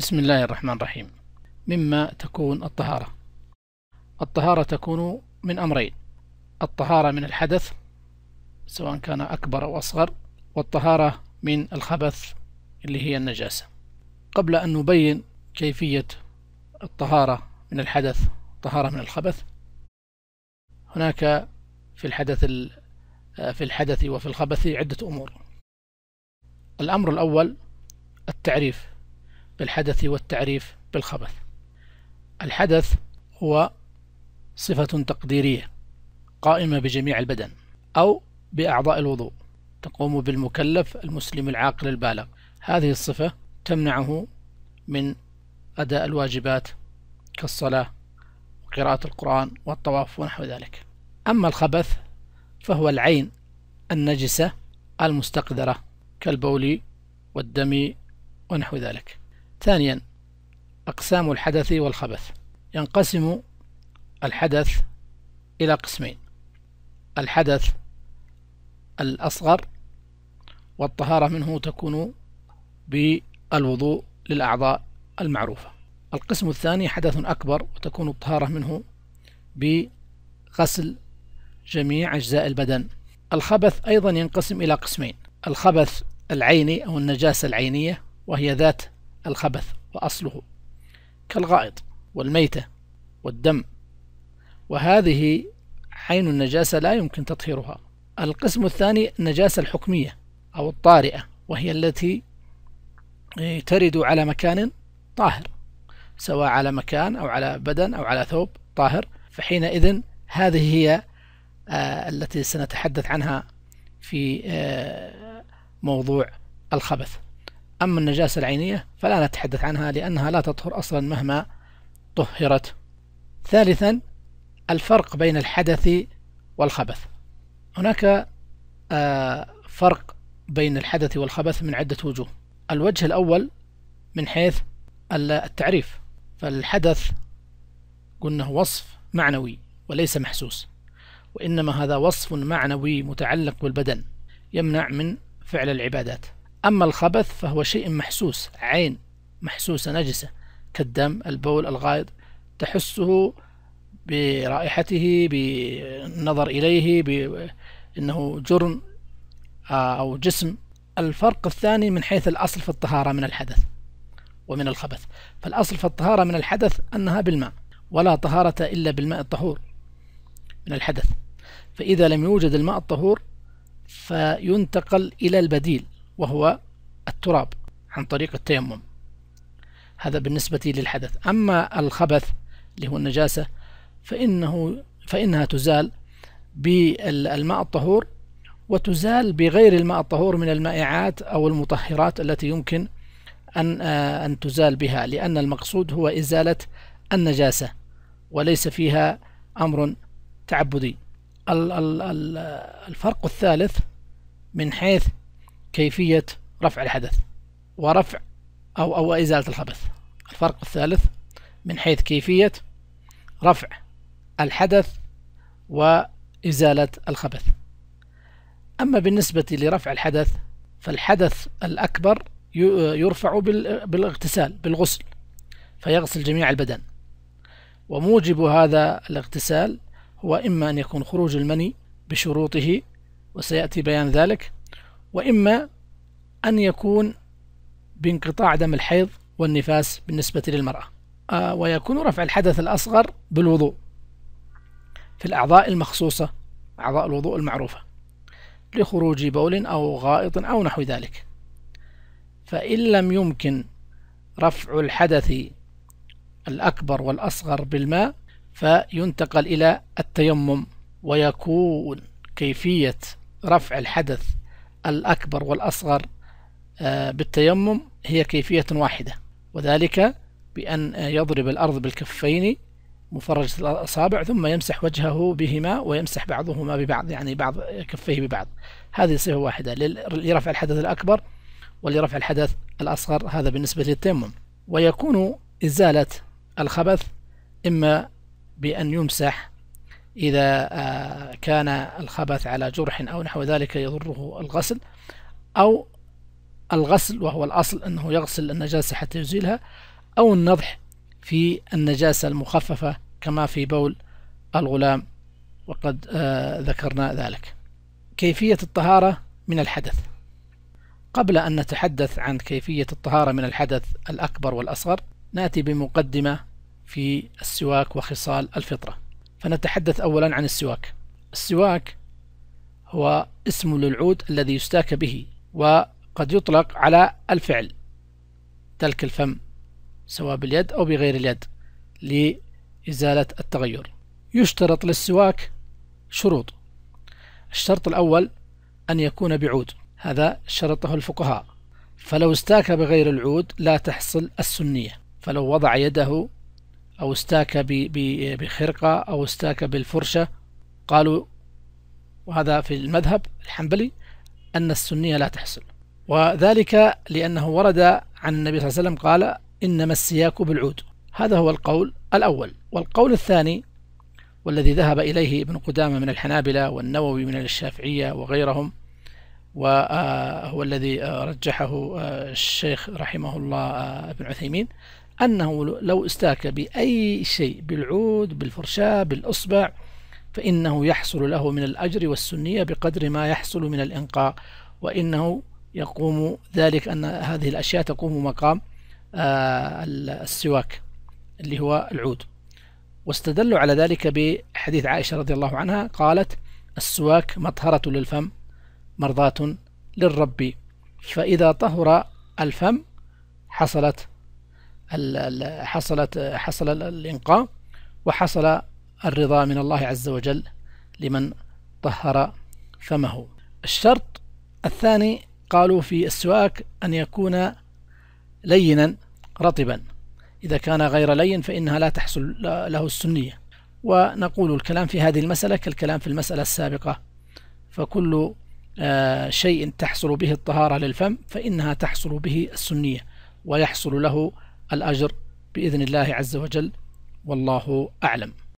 بسم الله الرحمن الرحيم مما تكون الطهارة الطهارة تكون من أمرين الطهارة من الحدث سواء كان أكبر أو أصغر والطهارة من الخبث اللي هي النجاسة قبل أن نبين كيفية الطهارة من الحدث طهارة من الخبث هناك في الحدث في الحدث وفي الخبث عدة أمور الأمر الأول التعريف بالحدث والتعريف بالخبث الحدث هو صفة تقديرية قائمة بجميع البدن أو بأعضاء الوضوء تقوم بالمكلف المسلم العاقل البالغ هذه الصفة تمنعه من أداء الواجبات كالصلاة وقراءة القرآن والطواف ونحو ذلك أما الخبث فهو العين النجسة المستقذرة كالبول والدم ونحو ذلك ثانيا أقسام الحدث والخبث ينقسم الحدث إلى قسمين الحدث الأصغر والطهارة منه تكون بالوضوء للأعضاء المعروفة القسم الثاني حدث أكبر وتكون الطهارة منه بغسل جميع أجزاء البدن الخبث أيضا ينقسم إلى قسمين الخبث العيني أو النجاسة العينية وهي ذات الخبث وأصله كالغائط والميتة والدم وهذه عين النجاسة لا يمكن تطهيرها القسم الثاني النجاسة الحكمية أو الطارئة وهي التي إيه، ترد على مكان طاهر سواء على مكان أو على بدن أو على ثوب طاهر فحينئذ هذه هي آه، التي سنتحدث عنها في آه، موضوع الخبث أما النجاسة العينية فلا نتحدث عنها لأنها لا تطهر أصلا مهما طهرت ثالثا الفرق بين الحدث والخبث هناك آه، فرق بين الحدث والخبث من عدة وجوه الوجه الأول من حيث التعريف فالحدث قلنا وصف معنوي وليس محسوس وإنما هذا وصف معنوي متعلق بالبدن يمنع من فعل العبادات أما الخبث فهو شيء محسوس عين محسوسة نجسة كالدم البول الغائط تحسه برائحته بالنظر إليه بأنه جرم آه، أو جسم الفرق الثاني من حيث الأصل في الطهارة من الحدث ومن الخبث فالأصل في الطهارة من الحدث أنها بالماء ولا طهارة إلا بالماء الطهور من الحدث فإذا لم يوجد الماء الطهور فينتقل إلى البديل وهو التراب عن طريق التيمم هذا بالنسبة للحدث أما الخبث اللي هو النجاسة فإنه فإنها تزال بالماء الطهور وتزال بغير الماء الطهور من المائعات أو المطهرات التي يمكن أن آه، أن تزال بها لأن المقصود هو إزالة النجاسة وليس فيها أمر تعبدي الفرق الثالث من حيث كيفية رفع الحدث ورفع أو أو إزالة الخبث الفرق الثالث من حيث كيفية رفع الحدث وإزالة الخبث أما بالنسبة لرفع الحدث فالحدث الأكبر يرفع بالاغتسال بالغسل فيغسل جميع البدن وموجب هذا الاغتسال هو إما أن يكون خروج المني بشروطه وسيأتي بيان ذلك وإما أن يكون بانقطاع دم الحيض والنفاس بالنسبة للمرأة آه، ويكون رفع الحدث الأصغر بالوضوء في الأعضاء المخصوصة أعضاء الوضوء المعروفة لخروج بول أو غائط أو نحو ذلك فإن لم يمكن رفع الحدث الأكبر والأصغر بالماء فينتقل إلى التيمم ويكون كيفية رفع الحدث الأكبر والأصغر آه، بالتيمم هي كيفية واحدة وذلك بأن يضرب الأرض بالكفين مفرجة الأصابع ثم يمسح وجهه بهما ويمسح بعضهما ببعض يعني بعض كفيه ببعض هذه صفة واحدة لرفع الحدث الأكبر ولرفع الحدث الأصغر هذا بالنسبة للتيمم ويكون إزالة الخبث إما بأن يمسح إذا آه، كان الخبث على جرح أو نحو ذلك يضره الغسل أو الغسل وهو الأصل أنه يغسل النجاسة حتى يزيلها أو النضح في النجاسة المخففة كما في بول الغلام وقد آه، ذكرنا ذلك كيفية الطهارة من الحدث قبل أن نتحدث عن كيفية الطهارة من الحدث الأكبر والأصغر نأتي بمقدمة في السواك وخصال الفطرة فنتحدث أولا عن السواك السواك هو اسم للعود الذي يستاك به وقد يطلق على الفعل تلك الفم سواء باليد أو بغير اليد لإزالة التغير يشترط للسواك شروط الشرط الأول أن يكون بعود هذا شرطه الفقهاء فلو استاك بغير العود لا تحصل السنية فلو وضع يده أو استاك بخرقة أو استاك بالفرشة قالوا وهذا في المذهب الحنبلي أن السنية لا تحصل وذلك لأنه ورد عن النبي صلى الله عليه وسلم قال إنما السياك بالعود هذا هو القول الأول والقول الثاني والذي ذهب إليه ابن قدامة من الحنابلة والنووي من الشافعية وغيرهم وهو آه، الذي رجحه آه، الشيخ رحمه الله آه، ابن عثيمين أنه لو استاك بأي شيء بالعود بالفرشاة بالأصبع فإنه يحصل له من الأجر والسنية بقدر ما يحصل من الإنقاء وإنه يقوم ذلك أن هذه الأشياء تقوم مقام آه، السواك اللي هو العود واستدلوا على ذلك بحديث عائشة رضي الله عنها قالت السواك مطهرة للفم مرضاة للرب فإذا طهر الفم حصلت حصلت حصل الإنقاذ وحصل الرضا من الله عز وجل لمن طهر فمه الشرط الثاني قالوا في السواك أن يكون لينا رطبا إذا كان غير لين فإنها لا تحصل له السنية ونقول الكلام في هذه المسألة كالكلام في المسألة السابقة فكل آه، شيء تحصل به الطهارة للفم فإنها تحصل به السنية ويحصل له الأجر بإذن الله عز وجل والله أعلم